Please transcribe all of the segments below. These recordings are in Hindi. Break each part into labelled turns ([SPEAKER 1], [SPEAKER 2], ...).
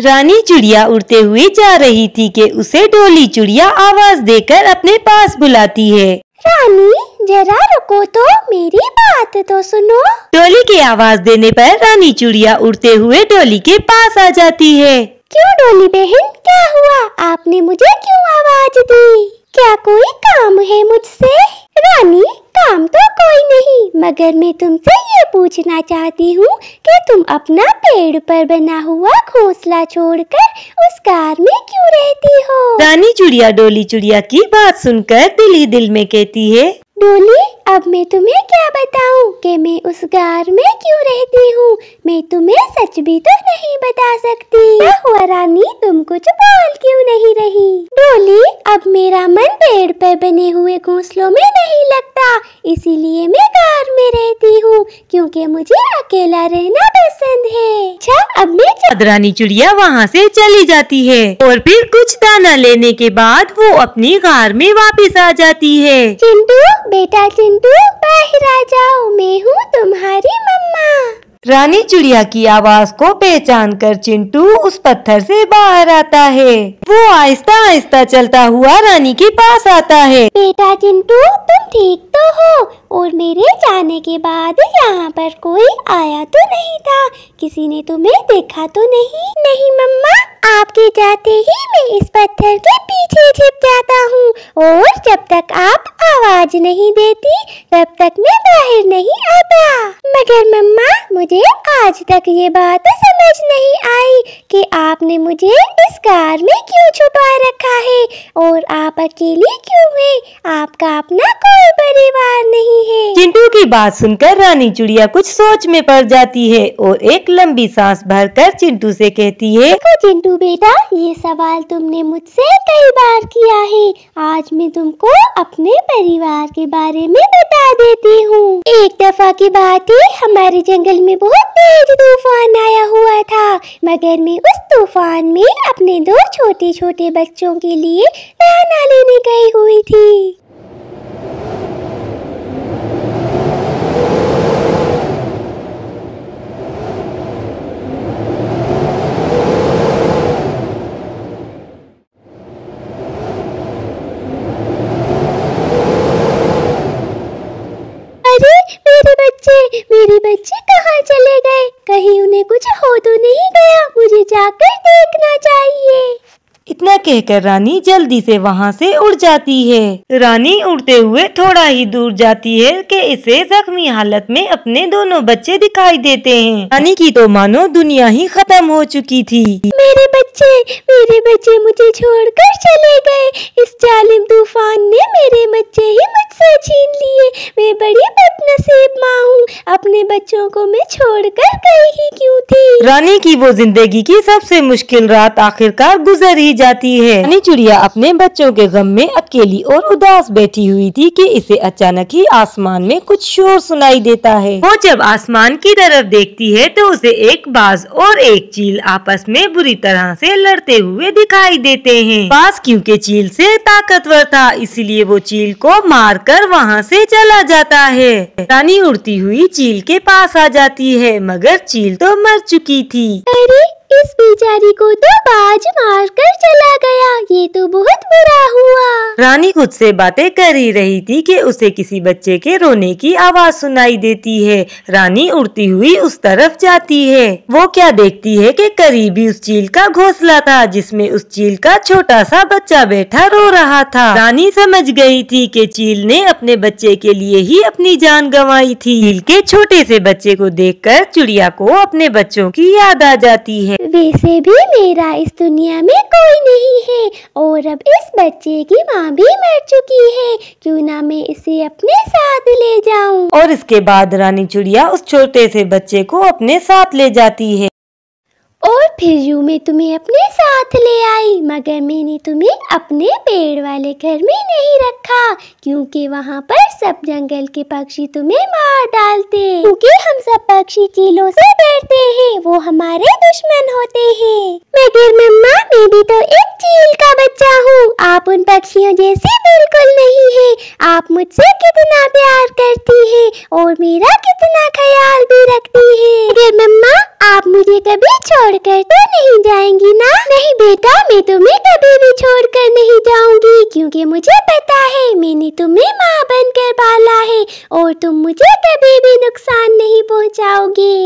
[SPEAKER 1] रानी चिड़िया उड़ते हुए जा रही थी कि उसे डोली चिड़िया आवाज देकर अपने पास बुलाती है रानी जरा रुको तो मेरी बात तो सुनो डोली की आवाज देने पर रानी चिड़िया उड़ते हुए डोली के पास आ जाती है क्यों डोली बहन क्या हुआ आपने मुझे क्यों आवाज दी क्या
[SPEAKER 2] कोई काम है मुझसे रानी काम तो कोई नहीं मगर मैं तुमसे ये पूछना चाहती हूँ कि तुम अपना पेड़ पर बना हुआ घोंसला छोड़कर उस कार में क्यों रहती हो रानी
[SPEAKER 1] चुड़िया डोली चुड़िया की बात सुनकर दिली दिल में कहती है
[SPEAKER 2] डोली अब मैं तुम्हें क्या बताऊं कि मैं उस गार में क्यों रहती हूँ मैं तुम्हें सच भी तो नहीं बता सकती हुआ रानी कुछ बोल क्यों नहीं रही बोली अब मेरा मन पेड़ पर बने हुए घोंसलों में नहीं लगता इसीलिए मैं कार में रहती हूँ
[SPEAKER 1] क्योंकि मुझे अकेला रहना पसंद है अच्छा अब मैं रानी चिड़िया वहाँ से चली जाती है और फिर कुछ दाना लेने के बाद वो अपनी कार में वापस आ जाती है चिंटू बेटा चिंटू बाहर आ जाओ मैं हूँ तुम्हारी मम्मा रानी चिड़िया की आवाज को पहचान कर चिंटू उस पत्थर से बाहर आता है वो आहिस्ता आहिस्ता चलता हुआ रानी के पास आता
[SPEAKER 2] है बेटा चिंटू तुम ठीक तो हो और मेरे जाने के बाद यहाँ पर कोई आया तो नहीं था किसी ने तुम्हें देखा तो नहीं नहीं मम्मा आपके जाते ही मैं इस पत्थर के पीछे छिप जाता हूँ और जब तक आप आवाज नहीं देती तब तक मैं बाहर नहीं आता मगर मम्मा मुझे आज तक ये बात समझ नहीं आ कि आपने मुझे इस कार में क्यों छुपा रखा है और आप अकेले क्यों हैं?
[SPEAKER 1] आपका अपना
[SPEAKER 2] कोई परिवार
[SPEAKER 1] नहीं है चिंटू की बात सुनकर रानी चुड़िया कुछ सोच में पड़ जाती है और एक लंबी सांस भरकर चिंटू से कहती है देखो चिंटू बेटा ये सवाल तुमने मुझसे कई बार किया है आज मैं
[SPEAKER 2] तुमको अपने परिवार के बारे में बता देती हूँ एक दफा की बात है हमारे जंगल में बहुत तेज तूफान आया हुआ था मगर में उस तूफान में अपने दो छोटे छोटे बच्चों के लिए नहाना लेने गई हुई थी
[SPEAKER 1] इतना कहकर रानी जल्दी से वहाँ से उड़ जाती है रानी उड़ते हुए थोड़ा ही दूर जाती है कि इसे जख्मी हालत में अपने दोनों बच्चे दिखाई देते हैं रानी की तो मानो दुनिया ही खत्म हो चुकी थी मेरे बच्चे मेरे बच्चे मुझे छोड़कर चले गए इस जालिम तूफान
[SPEAKER 2] ने मेरे बच्चे ही मुझसे छीन लिए मैं बड़ी अपने बच्चों को मैं छोड़कर गई ही क्यों थी
[SPEAKER 1] रानी की वो जिंदगी की सबसे मुश्किल रात आखिरकार गुजर ही जाती है रानी चिड़िया अपने बच्चों के गम में अकेली और उदास बैठी हुई थी कि इसे अचानक ही आसमान में कुछ शोर सुनाई देता है वो जब आसमान की तरफ देखती है तो उसे एक बाज और एक चील आपस में बुरी तरह से लड़ते हुए दिखाई देते हैं बाज क्यूँकी चील से ताकतवर था इसीलिए वो चील को मार कर वहाँ से चला जाता है रानी उड़ती हुई चील चील के पास आ जाती है मगर चील तो मर चुकी थी अरे इस बेचारी को तो बाज मार कर चला गया ये तो बहुत बुरा हुआ रानी खुद से बातें कर ही रही थी कि उसे किसी बच्चे के रोने की आवाज सुनाई देती है रानी उड़ती हुई उस तरफ जाती है वो क्या देखती है कि करीबी उस चील का घोंसला था जिसमें उस चील का छोटा सा बच्चा बैठा रो रहा था रानी समझ गई थी कि चील ने अपने बच्चे के लिए ही अपनी जान गंवाई थी चील के छोटे से बच्चे को कर चिड़िया को अपने बच्चों की याद आ जाती है वैसे भी
[SPEAKER 2] मेरा इस दुनिया में कोई नहीं है और अब इस बच्चे की माँ माँ भी मर चुकी है क्यों ना मैं इसे अपने साथ ले जाऊं
[SPEAKER 1] और इसके बाद रानी चिड़िया उस छोटे से बच्चे को अपने साथ ले जाती है
[SPEAKER 2] और फिर यूं मैं तुम्हें अपने साथ ले आई मगर मैंने तुम्हें अपने पेड़ वाले घर में नहीं रखा क्योंकि वहाँ पर सब जंगल के पक्षी तुम्हें मार डालते क्योंकि हम सब पक्षी चीलों से डरते हैं वो हमारे दुश्मन होते हैं मगर मम्मा मैं भी तो एक चील का बच्चा हूँ आप उन पक्षियों जैसे बिल्कुल नहीं है आप मुझसे कितना प्यार करती है और मेरा कितना ख्याल भी रखती है मम्मा आप मुझे कभी छोड़ छोड़कर तो नहीं जाएंगी ना नहीं बेटा मैं तुम्हें कभी भी छोड़कर नहीं जाऊंगी क्योंकि मुझे पता है मैंने तुम्हें माँ बनकर पाला है और तुम मुझे कभी भी नुकसान नहीं
[SPEAKER 1] पहुँचाओगे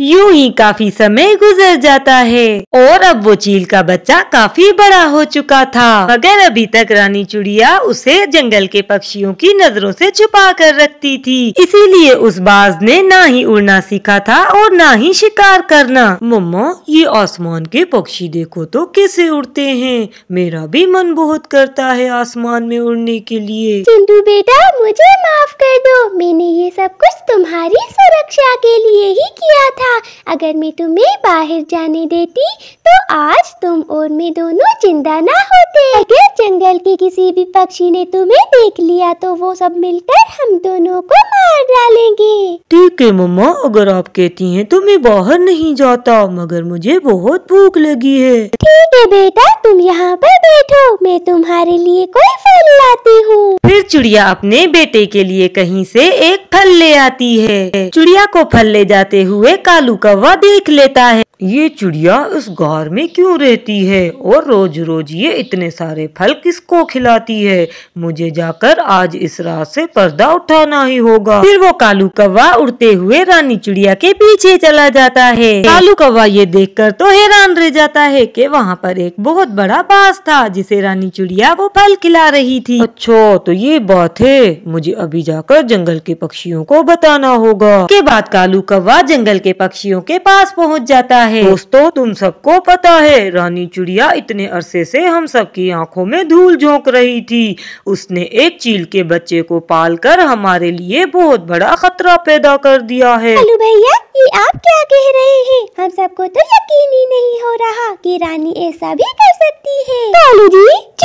[SPEAKER 1] यूं ही काफी समय गुजर जाता है और अब वो चील का बच्चा काफी बड़ा हो चुका था मगर अभी तक रानी चुड़िया उसे जंगल के पक्षियों की नजरों से छुपा कर रखती थी इसीलिए उस बाज ने ना ही उड़ना सीखा था और ना ही शिकार करना मम्मा ये आसमान के पक्षी देखो तो कैसे उड़ते हैं मेरा भी मन बहुत करता है आसमान में उड़ने के लिए चिंटू बेटा मुझे माफ कर दो मैंने ये सब कुछ तुम्हारी सुरक्षा
[SPEAKER 2] के लिए ही किया था था अगर मैं तुम्हें बाहर जाने देती तो आज तुम और मैं दोनों जिंदा ना होते अगर जंगल के किसी भी पक्षी ने तुम्हें देख लिया तो वो सब मिलकर हम दोनों को मार डालेंगे
[SPEAKER 1] ठीक है मम्मा अगर आप कहती हैं तो मैं बाहर नहीं जाता मगर मुझे बहुत भूख लगी है ठीक है बेटा तुम यहाँ पर बैठो मैं तुम्हारे लिए कोई फल लाती हूँ फिर चिड़िया अपने बेटे के लिए कहीं से एक फल ले आती है चिड़िया को फल ले जाते हुए का भालू कौवा देख लेता है ये चिड़िया इस घर में क्यों रहती है और रोज रोज ये इतने सारे फल किसको खिलाती है मुझे जाकर आज इस रात से पर्दा उठाना ही होगा फिर वो कालू कौवा उड़ते हुए रानी चिड़िया के पीछे चला जाता है कालू कौवा ये देखकर तो हैरान रह जाता है कि वहाँ पर एक बहुत बड़ा बास था जिसे रानी चिड़िया वो फल खिला रही थी अच्छा तो ये बात है मुझे अभी जाकर जंगल के पक्षियों को बताना होगा के बाद कालू कौवा जंगल के पक्षियों के पास पहुंच जाता है दोस्तों तुम सबको पता है रानी चिड़िया इतने अरसे से हम सबकी आंखों में धूल झोंक रही थी उसने एक चील के बच्चे को पाल कर हमारे लिए बहुत बड़ा खतरा पैदा कर दिया है भैया
[SPEAKER 2] ये आप क्या कह रहे हैं हम सबको तो यकीन ही नहीं हो रहा कि रानी ऐसा भी कर सकती है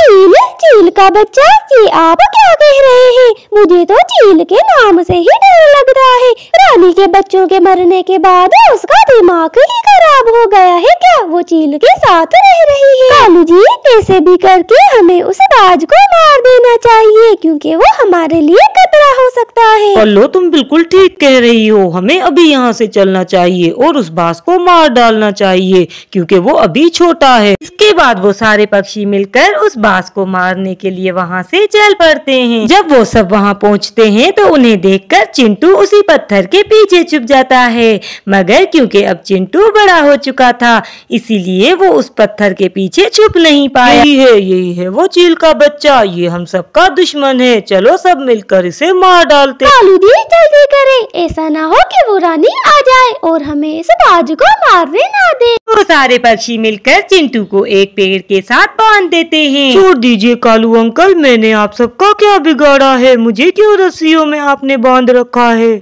[SPEAKER 2] चील चील का बच्चा ये आप क्या कह रहे है मुझे तो चील के नाम से ही डर लगता है रानी के बच्चों के मरने के बाद उसका दिमाग ही खराब हो गया है क्या वो चील के साथ रह रही है कालू जी कैसे भी करके हमें उस बाज को मार देना चाहिए
[SPEAKER 1] क्योंकि वो हमारे लिए खतरा हो सकता है पल्लो तुम बिल्कुल ठीक कह रही हो हमें अभी यहाँ से चलना चाहिए और उस बाज को मार डालना चाहिए क्योंकि वो अभी छोटा है इसके बाद वो सारे पक्षी मिलकर उस बाज को मारने के लिए वहाँ से चल पड़ते हैं जब वो सब वहाँ पहुँचते हैं तो उन्हें देखकर चिंटू उसी पत्थर के पीछे छुप जाता है मगर क्योंकि अब चिंटू बड़ा हो चुका था इसीलिए वो उस पत्थर के पीछे छुप नहीं पाया यही है यही है वो चील का बच्चा ये हम सबका दुश्मन है चलो सब मिलकर इसे मार डालते जल्दी करे ऐसा ना हो कि वो रानी आ जाए और हमें इस बाज को मारने ना दे सारे पक्षी मिलकर चिंटू को एक पेड़ के साथ बांध देते हैं छोड़ दीजिए कालू अंकल मैंने आप सबका क्या बिगाड़ा है मुझे क्यों रस्सियों में आपने बांध रखा है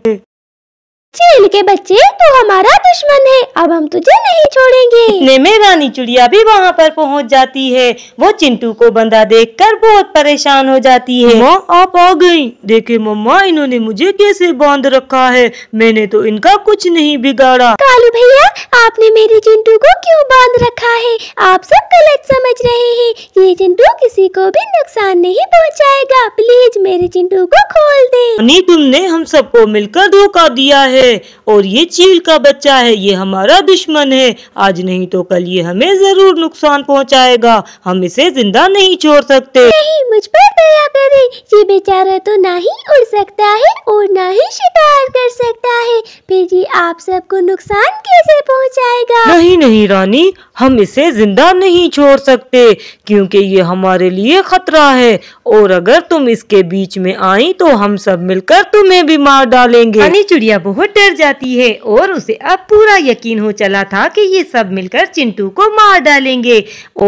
[SPEAKER 1] चील के बच्चे तू हमारा दुश्मन है अब हम तुझे नहीं छोड़ेंगे इतने में रानी चुड़िया भी वहाँ पर पहुँच जाती है वो चिंटू को बंदा देखकर बहुत परेशान हो जाती है माँ आप आ गई देखे मम्मा इन्होंने मुझे कैसे बांध रखा है मैंने तो इनका कुछ नहीं बिगाड़ा कालू भैया आपने मेरे चिंटू को क्यों बांध रखा है
[SPEAKER 2] आप सब गलत समझ रहे हैं ये चिंटू किसी को भी नुकसान नहीं पहुँचाएगा
[SPEAKER 1] प्लीज मेरे चिंटू को खोल दे तुमने हम सबको मिलकर धोखा दिया है है और ये चील का बच्चा है ये हमारा दुश्मन है आज नहीं तो कल ये हमें जरूर नुकसान पहुंचाएगा हम इसे जिंदा नहीं छोड़ सकते नहीं मुझ पर दया करें ये बेचारा तो ना ही उड़ सकता है और ना ही शिकार कर सकता है फिर
[SPEAKER 2] ये आप सबको नुकसान कैसे पहुँचाएगा नहीं
[SPEAKER 1] नहीं रानी हम इसे जिंदा नहीं छोड़ सकते क्योंकि ये हमारे लिए खतरा है और अगर तुम इसके बीच में आई तो हम सब मिलकर तुम्हें भी मार डालेंगे रानी चिड़िया बहुत डर जाती है और उसे अब पूरा यकीन हो चला था कि ये सब मिलकर चिंटू को मार डालेंगे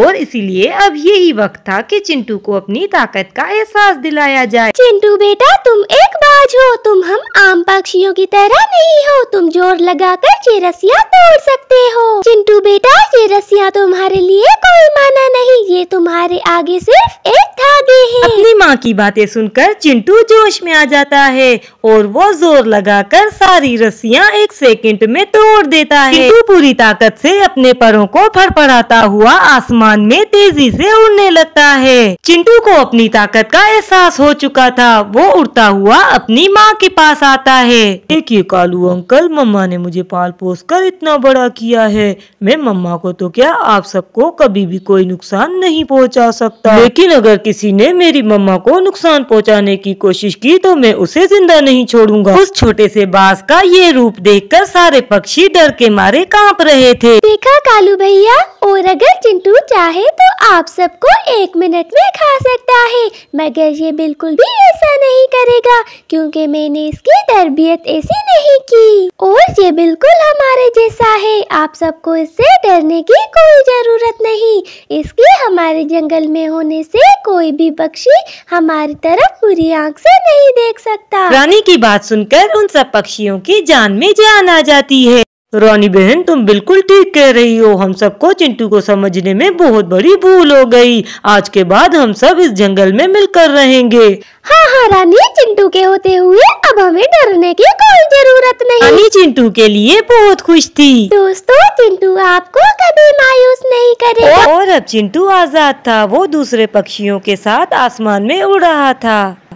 [SPEAKER 1] और इसीलिए अब यही वक्त था कि चिंटू को अपनी ताकत का एहसास दिलाया
[SPEAKER 2] जाए चिंटू बेटा तुम आज हो तुम हम आम पक्षियों की तरह नहीं हो तुम जोर लगाकर ये रस्सियाँ तोड़ सकते हो चिंटू बेटा ये रस्सियाँ तुम्हारे लिए
[SPEAKER 1] कोई माना नहीं ये तुम्हारे आगे सिर्फ एक धागे है अपनी माँ की बातें सुनकर चिंटू जोश में आ जाता है और वो जोर लगाकर सारी रस्सियाँ एक सेकंड में तोड़ देता है चिंटू पूरी ताकत से अपने परों को फड़फड़ाता हुआ आसमान में तेजी से उड़ने लगता है चिंटू को अपनी ताकत का एहसास हो चुका था वो उड़ता हुआ अपनी अपनी माँ के पास आता है देखिए कालू अंकल मम्मा ने मुझे पाल पोस कर इतना बड़ा किया है मैं मम्मा को तो क्या आप सबको कभी भी कोई नुकसान नहीं पहुँचा सकता लेकिन अगर किसी ने मेरी मम्मा को नुकसान पहुँचाने की कोशिश की तो मैं उसे जिंदा नहीं छोड़ूंगा उस छोटे से बास का ये रूप देख सारे पक्षी डर के मारे कांप रहे थे देखा कालू भैया और अगर चिंटू
[SPEAKER 2] चाहे तो आप सबको एक मिनट में खा सकता है मगर ये बिल्कुल भी ऐसा नहीं करेगा क्योंकि मैंने इसकी तरबियत ऐसी नहीं की और ये बिल्कुल हमारे जैसा है आप सबको इससे डरने की कोई ज़रूरत नहीं इसके हमारे जंगल में होने से कोई भी पक्षी हमारी तरफ बुरी आंख से नहीं देख सकता रानी
[SPEAKER 1] की बात सुनकर उन सब पक्षियों की जान में जान आ जाती है रानी बहन तुम बिल्कुल ठीक कह रही हो हम सबको चिंटू को समझने में बहुत बड़ी भूल हो गई आज के बाद हम सब इस जंगल में मिलकर रहेंगे हाँ हाँ रानी चिंटू के होते हुए अब हमें डरने की कोई जरूरत नहीं रानी चिंटू के लिए बहुत खुश थी दोस्तों चिंटू आपको कभी मायूस नहीं करेगा और अब चिंटू आजाद था वो दूसरे पक्षियों के साथ आसमान में उड़ रहा था